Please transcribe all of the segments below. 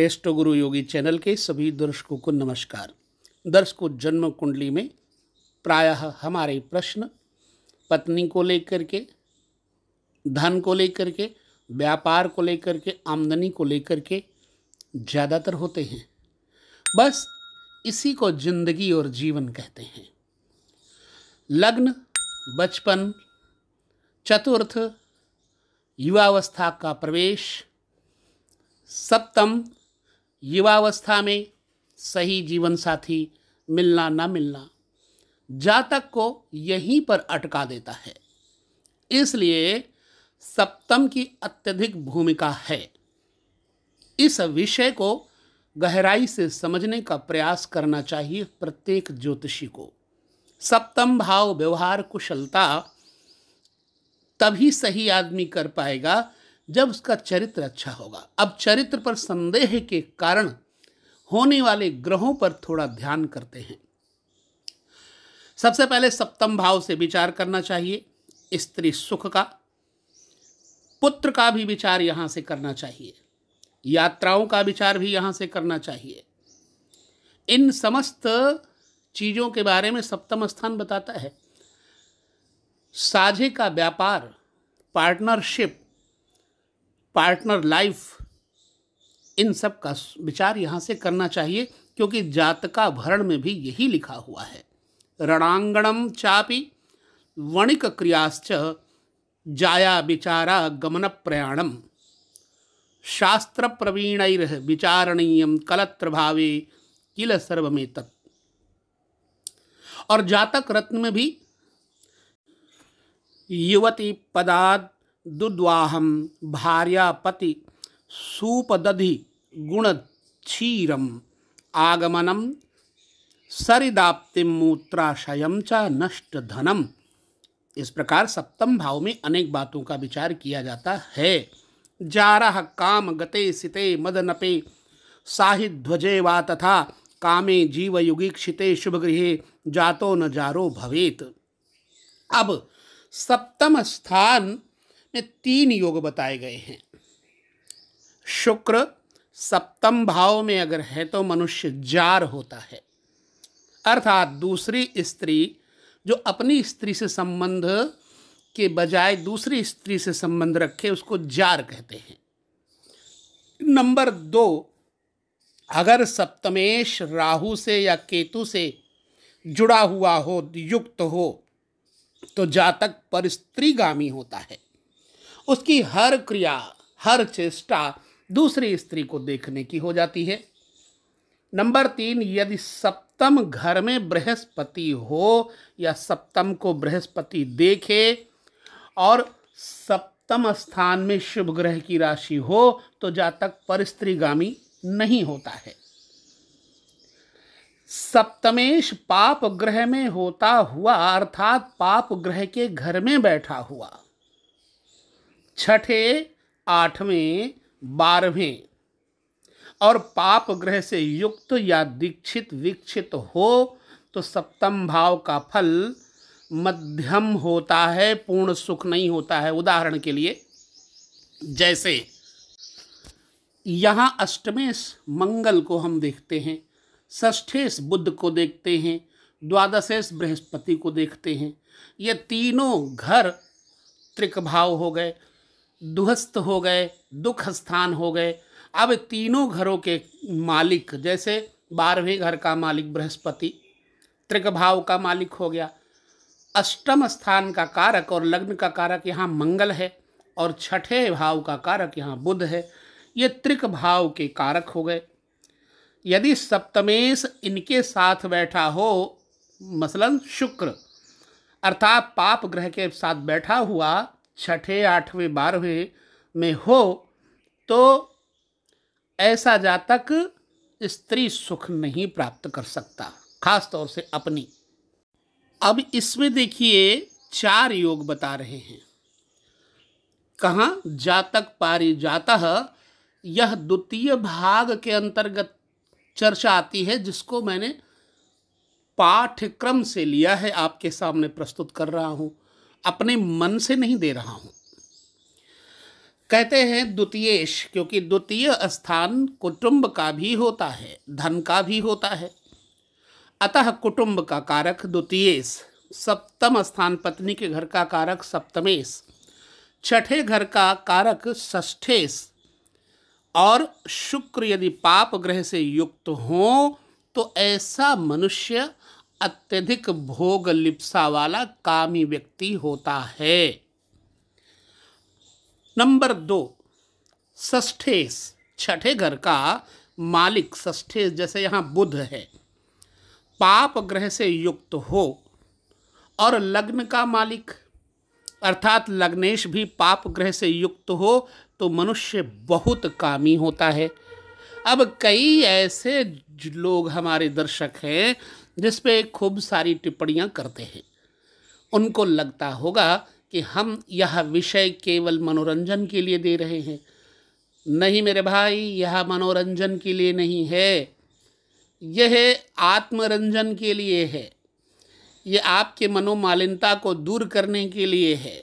एस्टो गुरु योगी चैनल के सभी दर्शकों को नमस्कार दर्शकों जन्म कुंडली में प्रायः हमारे प्रश्न पत्नी को लेकर के धन को लेकर के व्यापार को लेकर के आमदनी को लेकर के ज़्यादातर होते हैं बस इसी को जिंदगी और जीवन कहते हैं लग्न बचपन चतुर्थ युवावस्था का प्रवेश सप्तम युवावस्था में सही जीवन साथी मिलना ना मिलना जातक को यहीं पर अटका देता है इसलिए सप्तम की अत्यधिक भूमिका है इस विषय को गहराई से समझने का प्रयास करना चाहिए प्रत्येक ज्योतिषी को सप्तम भाव व्यवहार कुशलता तभी सही आदमी कर पाएगा जब उसका चरित्र अच्छा होगा अब चरित्र पर संदेह के कारण होने वाले ग्रहों पर थोड़ा ध्यान करते हैं सबसे पहले सप्तम भाव से विचार करना चाहिए स्त्री सुख का पुत्र का भी विचार यहां से करना चाहिए यात्राओं का विचार भी यहां से करना चाहिए इन समस्त चीज़ों के बारे में सप्तम स्थान बताता है साझे का व्यापार पार्टनरशिप पार्टनर लाइफ इन सब का विचार यहाँ से करना चाहिए क्योंकि जातका भरण में भी यही लिखा हुआ है रणांगणम चापी वणिक क्रियाश्च जाया विचारा गमन प्रयाणम शास्त्र प्रवीण विचारणीय कलत्र भावे किल सर्व में और जातक रत्न में भी युवती पदाद दुद्वाहम भार्यापति सूपदधि क्षीरम आगमनम सरिदाप्ति मूत्राशयम च नष्ट धनम इस प्रकार सप्तम भाव में अनेक बातों का विचार किया जाता है जारह काम गते सिते मदनपे साहिध्वजे वा तथा कामे जीवयुगीक्षिते शुभगृहे जातो न जारो भवेत अब सप्तम स्थान में तीन योग बताए गए हैं शुक्र सप्तम भाव में अगर है तो मनुष्य जार होता है अर्थात दूसरी स्त्री जो अपनी स्त्री से संबंध के बजाय दूसरी स्त्री से संबंध रखे उसको जार कहते हैं नंबर दो अगर सप्तमेश राहु से या केतु से जुड़ा हुआ हो युक्त हो तो जातक पर स्त्रीगामी होता है उसकी हर क्रिया हर चेष्टा दूसरी स्त्री को देखने की हो जाती है नंबर तीन यदि सप्तम घर में बृहस्पति हो या सप्तम को बृहस्पति देखे और सप्तम स्थान में शुभ ग्रह की राशि हो तो जातक पर स्त्रीगामी नहीं होता है सप्तमेश पाप ग्रह में होता हुआ अर्थात पाप ग्रह के घर में बैठा हुआ छठे आठवें बारहवें और पाप ग्रह से युक्त या दीक्षित विक्षित हो तो सप्तम भाव का फल मध्यम होता है पूर्ण सुख नहीं होता है उदाहरण के लिए जैसे यहाँ अष्टमेश मंगल को हम देखते हैं ष्ठेश बुद्ध को देखते हैं द्वादशेश बृहस्पति को देखते हैं ये तीनों घर त्रिक भाव हो गए दुहस्त हो गए दुख स्थान हो गए अब तीनों घरों के मालिक जैसे बारहवें घर का मालिक बृहस्पति त्रिक भाव का मालिक हो गया अष्टम स्थान का कारक और लग्न का कारक यहाँ मंगल है और छठे भाव का कारक यहाँ बुध है ये त्रिक भाव के कारक हो गए यदि सप्तमेश इनके साथ बैठा हो मसलन शुक्र अर्थात पाप ग्रह के साथ बैठा हुआ छठे आठवें बारहवें में हो तो ऐसा जातक स्त्री सुख नहीं प्राप्त कर सकता खास तौर से अपनी अब इसमें देखिए चार योग बता रहे हैं कहाँ जातक पारी जाता यह द्वितीय भाग के अंतर्गत चर्चा आती है जिसको मैंने पाठ्यक्रम से लिया है आपके सामने प्रस्तुत कर रहा हूँ अपने मन से नहीं दे रहा हूं कहते हैं द्वितीयेश क्योंकि द्वितीय स्थान कुटुंब का भी होता है धन का भी होता है अतः कुटुंब का कारक द्वितीयेश सप्तम स्थान पत्नी के घर का कारक सप्तमेश छठे घर का कारक ष्ठेश और शुक्र यदि पाप ग्रह से युक्त हो तो ऐसा मनुष्य अत्यधिक भोग लिप्सा वाला कामी व्यक्ति होता है नंबर दो ष्ठेस छठे घर का मालिक ष्ठेस जैसे यहाँ बुध है पाप ग्रह से युक्त हो और लग्न का मालिक अर्थात लग्नेश भी पाप ग्रह से युक्त हो तो मनुष्य बहुत कामी होता है अब कई ऐसे लोग हमारे दर्शक हैं जिस पे खूब सारी टिप्पणियाँ करते हैं उनको लगता होगा कि हम यह विषय केवल मनोरंजन के लिए दे रहे हैं नहीं मेरे भाई यह मनोरंजन के लिए नहीं है यह आत्मरंजन के लिए है यह आपके मनोमालिनता को दूर करने के लिए है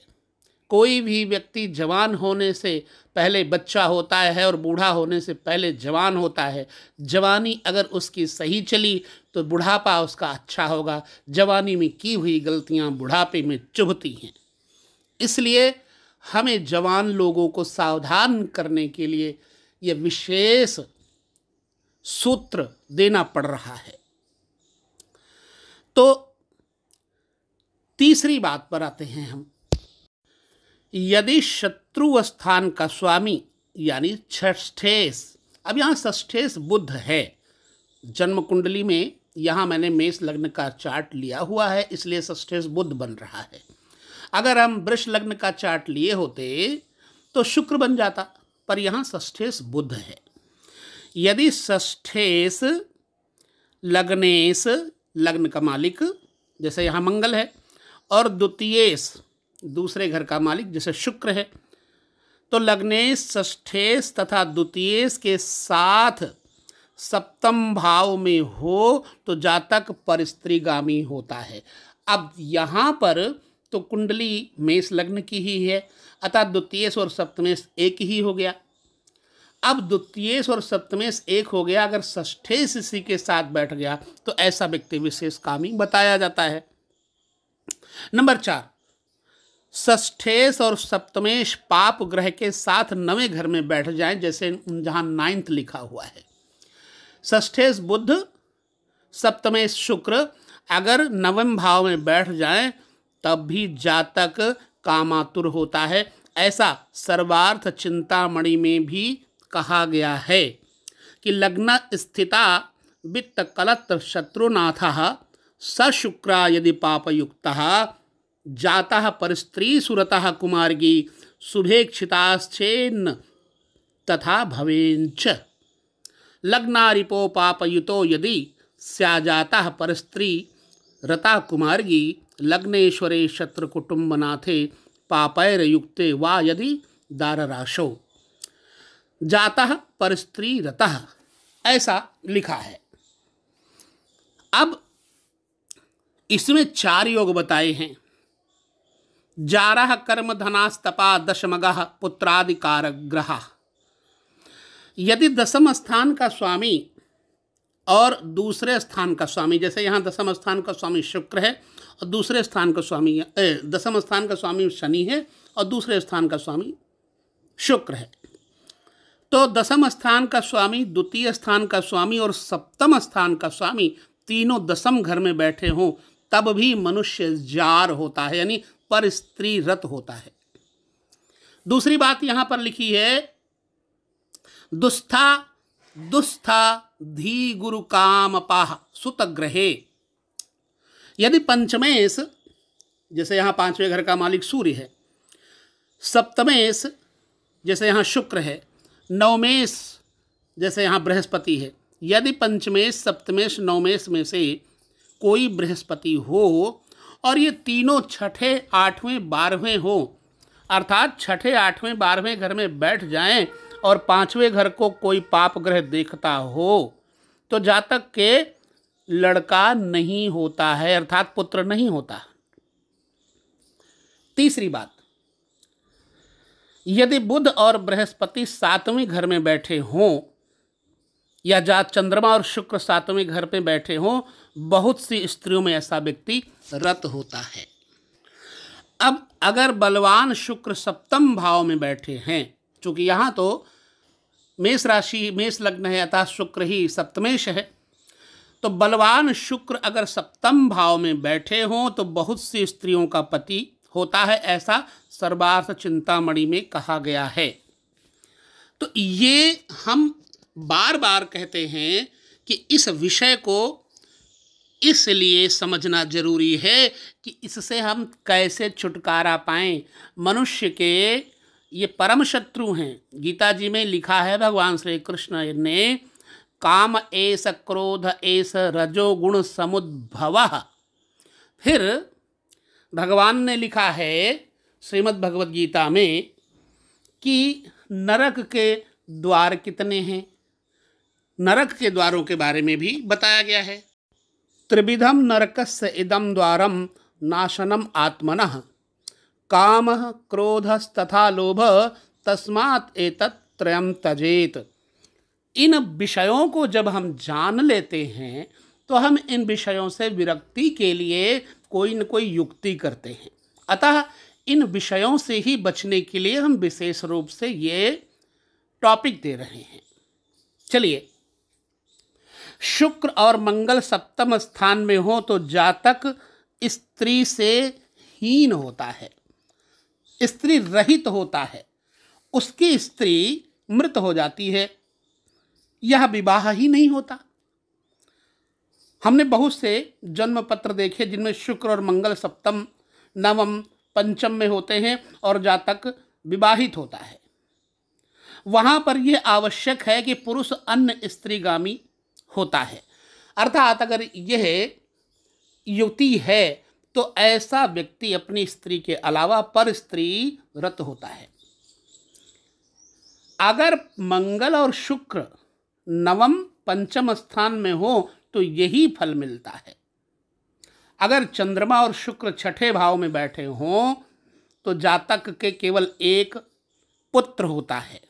कोई भी व्यक्ति जवान होने से पहले बच्चा होता है और बूढ़ा होने से पहले जवान होता है जवानी अगर उसकी सही चली तो बुढ़ापा उसका अच्छा होगा जवानी में की हुई गलतियाँ बुढ़ापे में चुभती हैं इसलिए हमें जवान लोगों को सावधान करने के लिए यह विशेष सूत्र देना पड़ रहा है तो तीसरी बात पर आते हैं हम यदि शत्रु स्थान का स्वामी यानी षष्ठेश अब यहाँ ष्ठेश बुद्ध है जन्म कुंडली में यहाँ मैंने मेष लग्न का चार्ट लिया हुआ है इसलिए ष्ठेश बुद्ध बन रहा है अगर हम वृक्ष लग्न का चार्ट लिए होते तो शुक्र बन जाता पर यहाँ ष्ठेश बुद्ध है यदि ष्ठेश लग्नेश लग्न का मालिक जैसे यहाँ मंगल है और द्वितीयेश दूसरे घर का मालिक जैसे शुक्र है तो लग्नेश ष्ठेश तथा द्वितीयेश के साथ सप्तम भाव में हो तो जातक पर स्त्रीगामी होता है अब यहाँ पर तो कुंडली मेष लग्न की ही है अतः द्वितीयेश और सप्तमेश एक ही हो गया अब द्वितीयेश और सप्तमेश एक हो गया अगर ष्ठेश इसी के साथ बैठ गया तो ऐसा व्यक्ति विशेष कामी बताया जाता है नंबर चार ष्ठेश और सप्तमेश पाप ग्रह के साथ नवें घर में बैठ जाए जैसे जहाँ नाइन्थ लिखा हुआ है ष्ठेश बुद्ध सप्तमेश शुक्र अगर नवम भाव में बैठ जाए तब भी जातक कामातुर होता है ऐसा सर्वार्थ चिंतामणि में भी कहा गया है कि लग्न स्थिता वित्त कलत्र शत्रुनाथ स शुक्रा यदि पापयुक्ता जाता परस्त्री सुरता कुमारगी शुभेक्षिताश्चेन्न तथा लग्नारिपो लग्नारिपोपापयुतो यदि स्याजाता परस्त्री रता कुमारगी लग्नेश्वरे शत्रुकुटुंबनाथे पापैरयुक्ते वा यदि दारराशो जाता परस्त्री रता ऐसा लिखा है अब इसमें चार योग बताए हैं कर्म धनास्तपा दशमग पुत्राधिकार ग्रह यदि दसम स्थान का स्वामी और दूसरे स्थान का स्वामी जैसे यहाँ दसम स्थान का स्वामी शुक्र है और दूसरे स्थान का स्वामी ए, दसम स्थान का स्वामी शनि है और दूसरे स्थान का स्वामी शुक्र है तो दसम स्थान का स्वामी द्वितीय स्थान का स्वामी और सप्तम स्थान का स्वामी तीनों दसम घर में बैठे हों तब भी मनुष्य जार होता है यानी पर स्त्री रत होता है दूसरी बात यहां पर लिखी है दुस्था दुस्था धी गुरु काम पाह सुतग्रहे यदि पंचमेश जैसे यहां पांचवें घर का मालिक सूर्य है सप्तमेश जैसे यहां शुक्र है नवमेश जैसे यहां बृहस्पति है यदि पंचमेश सप्तमेश नवमेश में से कोई बृहस्पति हो और ये तीनों छठे आठवें बारहवें हो अर्थात छठे आठवें बारहवें घर में बैठ जाएं और पांचवें घर को कोई पाप ग्रह देखता हो तो जातक के लड़का नहीं होता है अर्थात पुत्र नहीं होता तीसरी बात यदि बुध और बृहस्पति सातवें घर में बैठे हों या जात चंद्रमा और शुक्र सातवें घर पे बैठे हों बहुत सी स्त्रियों में ऐसा व्यक्ति रत होता है अब अगर बलवान शुक्र सप्तम भाव में बैठे हैं चूँकि यहाँ तो मेष राशि मेष लग्न है अतः शुक्र ही सप्तमेश है तो बलवान शुक्र अगर सप्तम भाव में बैठे हों तो बहुत सी स्त्रियों का पति होता है ऐसा सर्वार्थ चिंतामणि में कहा गया है तो ये हम बार बार कहते हैं कि इस विषय को इसलिए समझना जरूरी है कि इससे हम कैसे छुटकारा पाएं मनुष्य के ये परम शत्रु हैं गीता जी में लिखा है भगवान श्री कृष्ण ने काम एस क्रोध एस रजोगुण समुद्भव फिर भगवान ने लिखा है श्रीमद् भगवद गीता में कि नरक के द्वार कितने हैं नरक के द्वारों के बारे में भी बताया गया है त्रिविधम नरक से इदम द्वारम नाशनम आत्मन काम क्रोधस्तथा लोभ तस्मात एतत् त्रयम तजेत इन विषयों को जब हम जान लेते हैं तो हम इन विषयों से विरक्ति के लिए कोई न कोई युक्ति करते हैं अतः इन विषयों से ही बचने के लिए हम विशेष रूप से ये टॉपिक दे रहे हैं चलिए शुक्र और मंगल सप्तम स्थान में हो तो जातक स्त्री से हीन होता है स्त्री रहित होता है उसकी स्त्री मृत हो जाती है यह विवाह ही नहीं होता हमने बहुत से जन्म पत्र देखे जिनमें शुक्र और मंगल सप्तम नवम पंचम में होते हैं और जातक विवाहित होता है वहाँ पर यह आवश्यक है कि पुरुष अन्य स्त्रीगामी होता है अर्थात अगर यह युवती है तो ऐसा व्यक्ति अपनी स्त्री के अलावा पर स्त्री व्रत होता है अगर मंगल और शुक्र नवम पंचम स्थान में हो तो यही फल मिलता है अगर चंद्रमा और शुक्र छठे भाव में बैठे हों तो जातक के केवल एक पुत्र होता है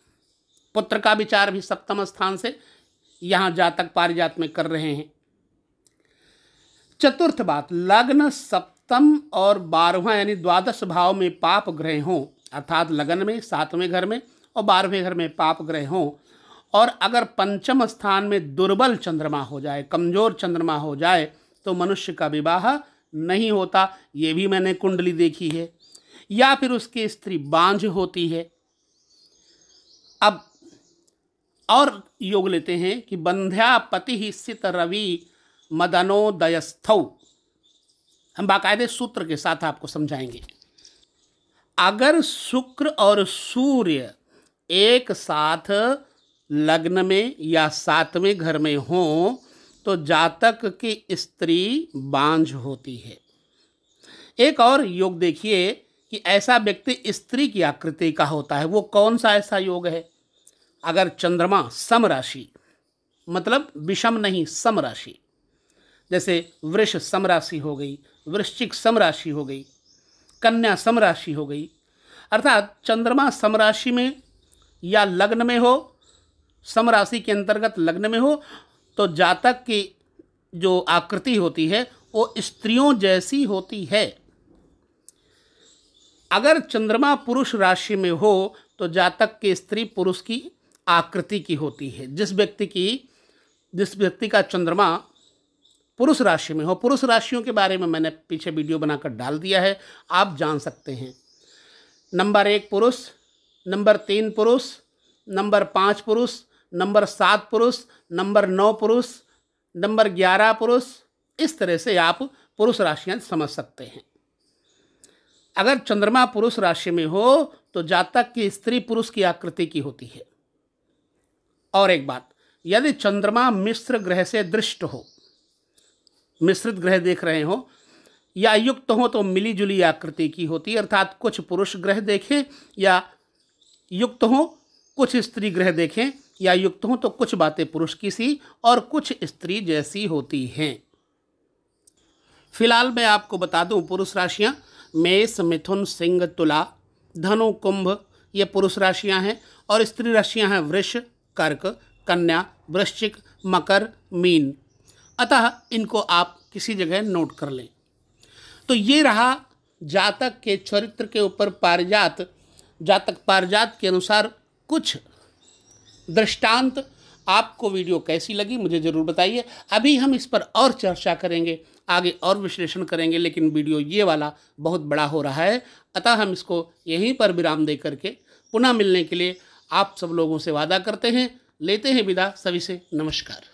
पुत्र का विचार भी सप्तम स्थान से यहाँ जातक पारिजात में कर रहे हैं चतुर्थ बात लग्न सप्तम और बारहवा यानी द्वादश भाव में पाप ग्रह हों अर्थात लगन में सातवें घर में और बारहवें घर में पाप ग्रह हों और अगर पंचम स्थान में दुर्बल चंद्रमा हो जाए कमजोर चंद्रमा हो जाए तो मनुष्य का विवाह नहीं होता ये भी मैंने कुंडली देखी है या फिर उसकी स्त्री बांझ होती है अब और योग लेते हैं कि बंध्या पति ही स्थित रवि मदनोदयस्थ हम बाकायदे सूत्र के साथ आपको समझाएंगे अगर शुक्र और सूर्य एक साथ लग्न में या सातवें घर में हों तो जातक की स्त्री बांझ होती है एक और योग देखिए कि ऐसा व्यक्ति स्त्री की आकृति का होता है वो कौन सा ऐसा योग है अगर चंद्रमा सम राशि मतलब विषम नहीं सम राशि जैसे वृष सम राशि हो गई वृश्चिक सम राशि हो गई कन्या सम राशि हो गई अर्थात चंद्रमा सम राशि में या लग्न में हो सम राशि के अंतर्गत लग्न में हो तो जातक की जो आकृति होती है वो स्त्रियों जैसी होती है अगर चंद्रमा पुरुष राशि में हो तो जातक के स्त्री पुरुष की आकृति की होती है जिस व्यक्ति की जिस व्यक्ति का चंद्रमा पुरुष राशि में हो पुरुष राशियों के बारे में मैंने पीछे वीडियो बनाकर डाल दिया है आप जान सकते हैं नंबर एक पुरुष नंबर तीन पुरुष नंबर पाँच पुरुष नंबर सात पुरुष नंबर नौ पुरुष नंबर ग्यारह पुरुष इस तरह से आप पुरुष राशियाँ समझ सकते हैं अगर चंद्रमा पुरुष राशि में हो तो जातक की स्त्री पुरुष की आकृति की होती है और एक बात यदि चंद्रमा मिश्र ग्रह से दृष्ट हो मिश्रित ग्रह देख रहे हो या युक्त हो तो मिली जुली आकृति की होती है अर्थात कुछ पुरुष ग्रह देखें या युक्त हो कुछ स्त्री ग्रह देखें या युक्त हो तो कुछ बातें पुरुष की सी और कुछ स्त्री जैसी होती हैं फिलहाल मैं आपको बता दूं पुरुष राशियां मेष मिथुन सिंह तुला धनु कुंभ ये पुरुष राशियां हैं और स्त्री राशियां हैं वृष कर्क कन्या वृश्चिक मकर मीन अतः इनको आप किसी जगह नोट कर लें तो ये रहा जातक के चरित्र के ऊपर पारिजात जातक पारिजात के अनुसार कुछ दृष्टांत आपको वीडियो कैसी लगी मुझे ज़रूर बताइए अभी हम इस पर और चर्चा करेंगे आगे और विश्लेषण करेंगे लेकिन वीडियो ये वाला बहुत बड़ा हो रहा है अतः हम इसको यहीं पर विराम दे करके पुनः मिलने के लिए आप सब लोगों से वादा करते हैं लेते हैं विदा सभी से नमस्कार